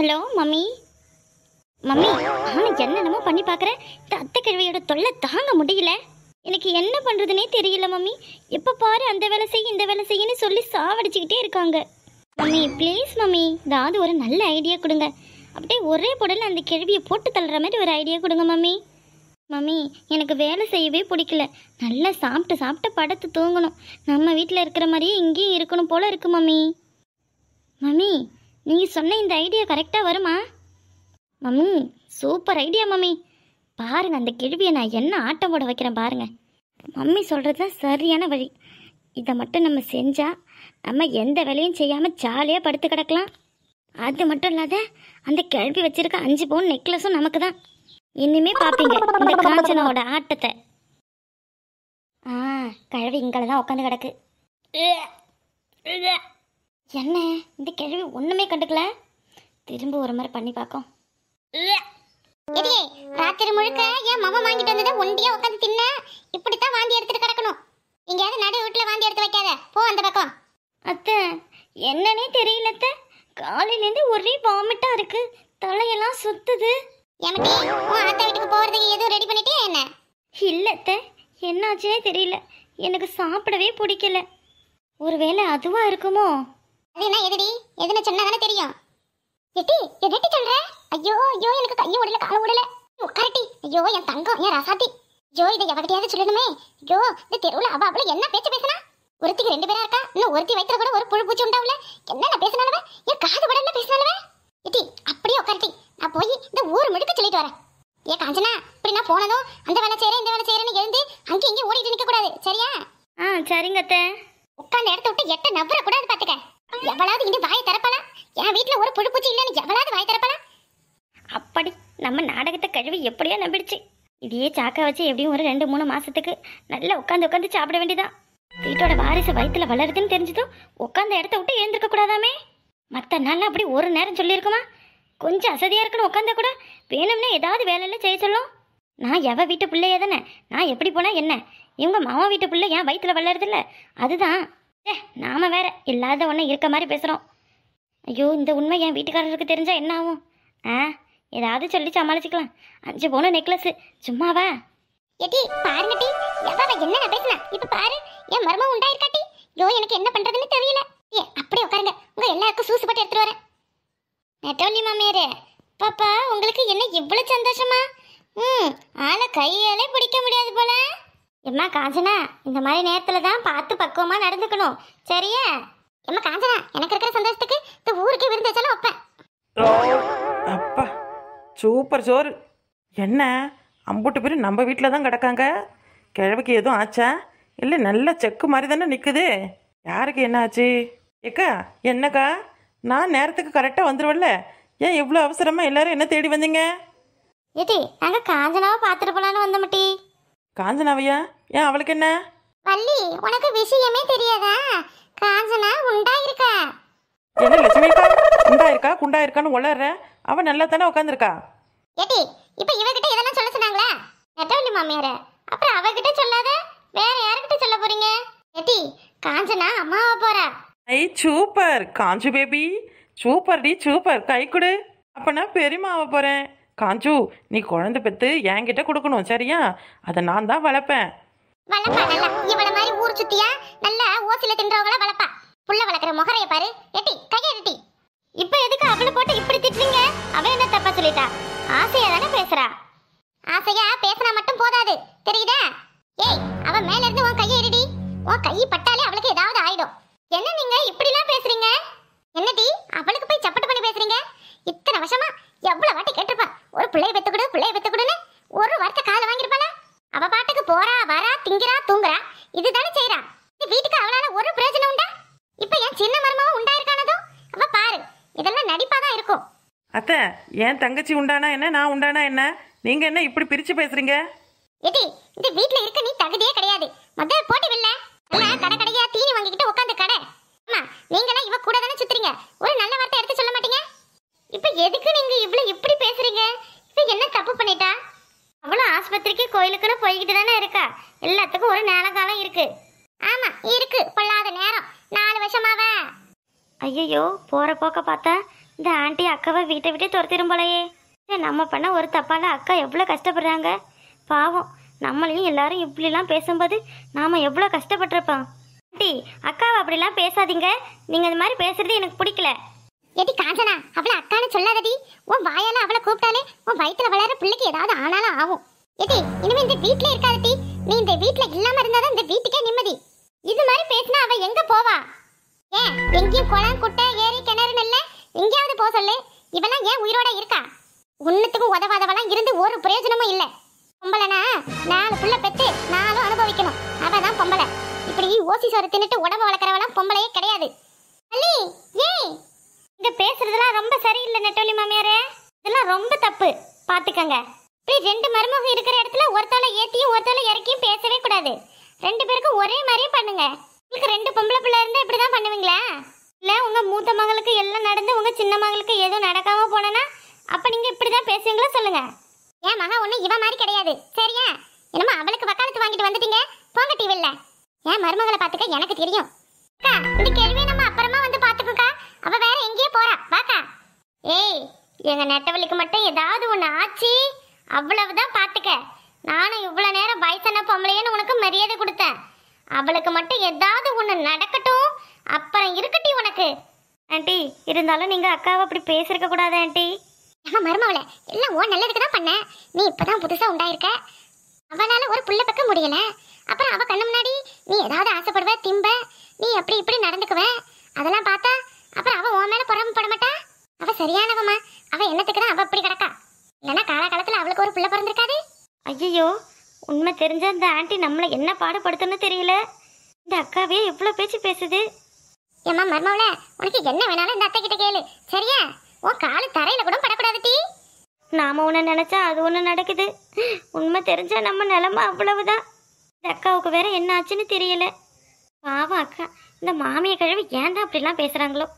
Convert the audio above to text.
hello mummy mummy நான் என்னென்னமோ பண்ணி பார்க்குறேன் அத்தை கிழவியோட தொல்லை தாங்க முடியல எனக்கு என்ன பண்ணுறதுனே தெரியல மம்மி எப்போ பாரு அந்த வேலை செய் இந்த வேலை செய்யன்னு சொல்லி சாவடிச்சுக்கிட்டே இருக்காங்க மம்மி ப்ளீஸ் மம்மி ஏதாவது ஒரு நல்ல ஐடியா கொடுங்க அப்படியே ஒரே புடலில் அந்த கிழவியை போட்டு தள்ளுற மாதிரி ஒரு ஐடியா கொடுங்க மம்மி மம்மி எனக்கு வேலை செய்யவே பிடிக்கல நல்லா சாப்பிட்டு சாப்பிட்டு படத்து தூங்கணும் நம்ம வீட்டில் இருக்கிற மாதிரியே இங்கேயும் இருக்கணும் போல் இருக்கு மம்மி மம்மி நீங்கள் சொன்ன இந்த ஐடியா கரெக்டாக வருமா மம்மி சூப்பர் ஐடியா மம்மி பாருங்கள் அந்த கிழவியை நான் என்ன ஆட்டம் போட வைக்கிறேன் பாருங்கள் மம்மி சொல்கிறது தான் சரியான வழி இதை மட்டும் நம்ம செஞ்சால் நம்ம எந்த வேலையும் செய்யாமல் ஜாலியாக படுத்து கிடக்கலாம் அது மட்டும் இல்லாத அந்த கிழவி வச்சிருக்க அஞ்சு பவுன் நெக்லஸும் நமக்கு தான் இனிமே பார்ப்பீங்க இந்த காஞ்சனோட ஆட்டத்தை ஆ கிழவி இங்கே தான் உட்காந்து கிடக்கு என்ன இந்த கிழவி ஒன்றுமே கண்டுக்கல திரும்ப ஒரு மாதிரி பண்ணி பார்க்கும் ராத்திரி முழுக்க என் மகன் வாங்கிட்டு வந்ததை ஒண்டியா உட்காந்து தின்ன இப்படித்தான் வாந்தி எடுத்துட்டு கிடக்கணும் எங்கேயாவது நடு வீட்டில் வாந்தி எடுத்து வைக்காத போ அந்த பக்கம் அத்தை என்னன்னே தெரியல அத்தை காலையிலேருந்து ஒரே வாமிட்டா இருக்கு தலையெல்லாம் சுத்துது எமட்டி உன் அத்தை வீட்டுக்கு போகிறதுக்கு எதுவும் ரெடி பண்ணிட்டியா என்ன இல்லை அத்தை என்னாச்சுனே தெரியல எனக்கு சாப்பிடவே பிடிக்கல ஒருவேளை அதுவா இருக்குமோ அது என்ன எதுடி எதுன்னு சொன்னா தானே தெரியும் எட்டி எதட்டி சொல்ற ஐயோ ஐயோ எனக்கு கையும் உடல காலம் உடல உட்காரட்டி ஐயோ என் தங்கம் என் ரசாத்தி ஐயோ இதை எவகிட்டையாவது சொல்லணுமே ஐயோ இந்த தெருவுல அவ அவள என்ன பேச்சு பேசினா ஒருத்திக்கு ரெண்டு பேரா இருக்கா இன்னும் ஒருத்தி வயிற்றுல கூட ஒரு புழு பூச்சி உண்டாவுல என்னென்ன பேசினாலுமே என் காது கூட என்ன பேசினாலுமே இட்டி அப்படியே உட்காரட்டி நான் போய் இந்த ஊர் முழுக்க சொல்லிட்டு வரேன் ஏ காஞ்சனா இப்படி நான் போனதும் அந்த வேலை செய்யறேன் இந்த வேலை செய்யறேன்னு எழுந்து அங்கே இங்கே ஓடிட்டு நிற்க கூடாது சரியா ஆ சரிங்க அத்தை உட்காந்து இடத்த விட்டு எட்ட நம்புற கூடாது பார்த்துக்க எவ்வளவு இனி வாயை திறப்பலாம் என் வீட்டில் ஒரு புழு பூச்சி இல்லைன்னு எவ்வளவு வாயை திறப்பலாம் அப்படி நம்ம நாடகத்தை கழுவி எப்படியோ நம்பிடுச்சு இதையே சாக்கா வச்சு எப்படியும் ஒரு ரெண்டு மூணு மாசத்துக்கு நல்லா உட்காந்து உட்காந்து சாப்பிட வேண்டியதான் வீட்டோட வாரிசு வயிற்றுல வளருதுன்னு தெரிஞ்சதும் உட்காந்த இடத்த விட்டு எழுந்திருக்க கூடாதாமே மற்ற நாள்லாம் அப்படி ஒரு நேரம் சொல்லியிருக்குமா கொஞ்சம் அசதியாக இருக்குன்னு உட்காந்தா கூட வேணும்னா ஏதாவது வேலையில் செய்ய சொல்லும் நான் எவ வீட்டு பிள்ளையே தானே நான் எப்படி போனால் என்ன இவங்க மாமா வீட்டு பிள்ளை ஏன் வயிற்றுல வளருதில்ல அதுதான் ஏ நாம வேற இல்லாத ஒன்று இருக்க மாதிரி பேசுகிறோம் ஐயோ இந்த உண்மை என் வீட்டுக்காரருக்கு தெரிஞ்சா என்ன ஆகும் ஆ ஏதாவது சொல்லி சமாளிச்சுக்கலாம் அஞ்சு போன நெக்லஸ் சும்மாவா எட்டி பாருங்க டி எவ்வளவு என்ன பேசினா இப்ப பாரு என் மர்மம் உண்டாயிருக்காட்டி யோ எனக்கு என்ன பண்றதுன்னு தெரியல ஏ அப்படியே உட்காருங்க உங்க எல்லாருக்கும் சூசு பட்டு எடுத்துட்டு வரேன் நெட்டோலி மாமியாரே பாப்பா உங்களுக்கு என்ன இவ்வளவு சந்தோஷமா ம் ஆளை கையாலே பிடிக்க முடியாது போல எம்மா காஞ்சனா இந்த மாதிரி நேரத்தில் தான் பார்த்து பக்குவமாக நடந்துக்கணும் சரியா எம்மா காஞ்சனா எனக்கு இருக்கிற சந்தோஷத்துக்கு இந்த ஊருக்கு விருந்து வச்சாலும் வைப்பேன் அப்பா சூப்பர் சோறு என்ன அம்புட்டு பேரும் நம்ம வீட்டில் தான் கிடக்காங்க கிழவுக்கு எதுவும் ஆச்சா இல்லை நல்ல செக்கு மாதிரி தானே நிற்குது யாருக்கு என்ன ஆச்சு ஏக்கா என்னக்கா நான் நேரத்துக்கு கரெக்டாக வந்துடுவேன்ல ஏன் இவ்வளோ அவசரமாக எல்லாரும் என்ன தேடி வந்தீங்க ஏட்டி நாங்கள் காஞ்சனாவை பார்த்துட்டு போகலான்னு வந்தோம்ட்டி காஞ்சனாவையா ஏன் அவளுக்கு என்ன வள்ளி உனக்கு விஷயமே தெரியாதா காஞ்சனா உண்டா இருக்கா என்ன லட்சுமி உண்டா இருக்கா குண்டா இருக்கான்னு உளற அவ நல்லா தானே உட்காந்துருக்கா ஏட்டி இப்போ இவகிட்ட இதெல்லாம் சொல்ல சொன்னாங்களா நெட்டவள்ளி மாமியார அப்புறம் அவகிட்ட சொல்லாத வேற யார்கிட்ட சொல்ல போறீங்க ஏட்டி காஞ்சனா அம்மாவ போறா ஐ சூப்பர் காஞ்சு பேபி சூப்பர் டி சூப்பர் கை கொடு அப்ப நான் பெரியமா போறேன் காஞ்சு நீ குழந்தை பெற்று என்கிட்ட கொடுக்கணும் சரியா அதை நான் தான் வளர்ப்பேன் வளப்பா நல்லா இவள மாதிரி ஊர் சுத்தியா நல்ல ஓசில தின்றவங்கள வளர்ப்பா புள்ள வளர்க்குற முகரைய பாரு எட்டி கைய எட்டி இப்ப எதுக்கு அவளை போட்டு இப்படி திட்டுறீங்க அவ என்ன தப்பா சொல்லிட்டா ஆசையா தானே பேசுறா ஆசையா பேசினா மட்டும் போதாது தெரியுதா ஏய் அவ மேல இருந்து உன் கைய எடி உன் கை பட்டாலே அவளுக்கு ஏதாவது ஆயிடும் என்ன நீங்க இப்படி எல்லாம் பேசுறீங்க என்னடி அவளுக்கு போய் சப்பட்டு பண்ணி பேசுறீங்க இத்தனை வருஷமா எவ்வளவு வாட்டி கேட்டிருப்பா பிள்ளைய கொடு பிள்ளைய கொடுன்னு ஒரு வார்த்தை காலை வாங்கியிருப்பாளா அவ பாட்டுக்கு போறா வரா திங்குறா தூங்குறா இதுதானே செய்யறா வீட்டுக்கு அவளால ஒரு பிரயோஜனம் உண்டா இப்ப என் சின்ன மருமகம் உண்டாயிருக்கானதோ அவ பாரு இதெல்லாம் நடிப்பா தான் இருக்கும் அத்தை என் தங்கச்சி உண்டானா என்ன நான் உண்டானா என்ன நீங்க என்ன இப்படி பிரிச்சு பேசுறீங்க எதி இந்த வீட்ல இருக்க நீ தகுதியே கிடையாது முதல்ல போட்டி வில்ல எல்லாம் கடை கடையா தீனி வாங்கிக்கிட்டு உட்காந்து கடை ஆமா நீங்க எல்லாம் இவ கூட தானே சுத்துறீங்க ஒரு நல்ல வார்த்தை எடுத்து சொல்ல மாட்டீங்க இப்ப எதுக்கு நீங்க இவ்வளவு இப்படி பண்ணிட்டா அவளும் ஆஸ்பத்திரிக்கு கோயிலுக்குன்னு போய்கிட்டு தானே இருக்கா எல்லாத்துக்கும் ஒரு நேர காலம் இருக்கு ஆமா இருக்கு பொல்லாத நேரம் நாலு வருஷமாவ ஐயோ போற போக்க பார்த்தா இந்த ஆண்டி அக்காவை வீட்டை விட்டே துரத்திரும் போலயே நம்ம பண்ண ஒரு தப்பால அக்கா எவ்வளோ கஷ்டப்படுறாங்க பாவம் நம்மளையும் எல்லாரும் இப்படிலாம் பேசும்போது நாம எவ்வளோ கஷ்டப்பட்டிருப்போம் ஆண்டி அக்காவை அப்படிலாம் பேசாதீங்க நீங்கள் இந்த மாதிரி பேசுறது எனக்கு பிடிக்கல ஏடி காஞ்சனா அவள அக்கான்னு சொல்லாதடி உன் வாயால அவளை கூப்பிட்டாலே உன் வயித்துல வளர பிள்ளைக்கு ஏதாவது ஆனாலும் ஆகும் ஏடி இனிமே இந்த வீட்ல இருக்காதடி நீ இந்த வீட்ல இல்லாம இருந்தாதான் இந்த வீட்டுக்கே நிம்மதி இது மாதிரி பேசினா அவ எங்க போவா ஏன் எங்கேயும் குளம் குட்டை ஏரி கிணறுன்னு இல்ல எங்கேயாவது போக சொல்லு இவெல்லாம் ஏன் உயிரோட இருக்கா ஒன்னுத்துக்கும் உதவாதவெல்லாம் இருந்து ஒரு பிரயோஜனமும் இல்லை பொம்பளைனா நாலு புள்ள பெத்து நாலும் அனுபவிக்கணும் அவதான் பொம்பளை இப்படி ஓசி சோறு தின்னுட்டு உடம்பு வளர்க்குறவெல்லாம் பொம்பளையே கிடையாது ஏய் இங்க பேசுறதெல்லாம் ரொம்ப சரியில்லை நெட்டோலி மாமியாரே இதெல்லாம் ரொம்ப தப்பு பாத்துக்கங்க இப்படி ரெண்டு மருமகம் இருக்கிற இடத்துல ஒருத்தால ஏத்தியும் ஒருத்தால இறக்கியும் பேசவே கூடாது ரெண்டு பேருக்கும் ஒரே மாதிரியும் பண்ணுங்க உங்களுக்கு ரெண்டு பொம்பளை பிள்ளை இருந்தா இப்படிதான் பண்ணுவீங்களா இல்ல உங்க மூத்த மகளுக்கு எல்லாம் நடந்து உங்க சின்ன மகளுக்கு எதுவும் நடக்காம போனனா அப்ப நீங்க இப்படிதான் பேசுவீங்களா சொல்லுங்க ஏன் மகா ஒண்ணு இவ மாதிரி கிடையாது சரியா என்னமா அவளுக்கு வக்காலத்து வாங்கிட்டு வந்துட்டீங்க போங்க டிவில ஏன் மருமகளை பாத்துக்க எனக்கு தெரியும் இந்த கேள்வி அவ வேற எங்கேயே போறா பாக்கா ஏய் எங்க நெட்டவழிக்கு மட்டும் ஏதாவது ஒன்று ஆச்சு அவ்வளவுதான் பார்த்துக்க நானும் இவ்வளோ நேரம் வயசான பொம்பளையன்னு உனக்கு மரியாதை கொடுத்தேன் அவளுக்கு மட்டும் ஏதாவது ஒன்று நடக்கட்டும் அப்புறம் இருக்கட்டி உனக்கு ஆண்டி இருந்தாலும் நீங்கள் அக்காவை அப்படி பேசிருக்க கூடாது ஆண்டி ஏன் மருமவளை எல்லாம் ஓ நல்லதுக்கு தான் பண்ணேன் நீ இப்போ தான் புதுசாக உண்டாயிருக்க அவனால் ஒரு புள்ள பக்க முடியல அப்புறம் அவள் கண்ணு முன்னாடி நீ ஏதாவது ஆசைப்படுவ திம்ப நீ அப்படி இப்படி நடந்துக்குவ அதெல்லாம் பார்த்தா அப்புறம் அவ உன் மேல பொறாம பட மாட்டா அவ சரியானவமா அவ என்னத்துக்கு தான் அவ அப்படி கிடக்கா இல்லைன்னா காலகாலத்துல அவளுக்கு ஒரு பிள்ளை பிறந்திருக்காது ஐயோ உண்மை தெரிஞ்ச இந்த ஆண்டி நம்மளை என்ன பாடுபடுத்துன்னு தெரியல இந்த அக்காவே எவ்வளோ பேச்சு பேசுது ஏமா மர்மாவில உனக்கு என்ன வேணாலும் இந்த அத்தை கிட்ட கேளு சரியா உன் காலு தரையில கூட படக்கூடாது டீ நாம ஒன்று நினைச்சா அது ஒன்று நடக்குது உண்மை தெரிஞ்சா நம்ம நிலமை அவ்வளவுதான் இந்த அக்காவுக்கு வேற என்ன ஆச்சுன்னு தெரியல பாவம் அக்கா இந்த மாமிய கழுவி ஏன் தான் அப்படிலாம் பேசுகிறாங்களோ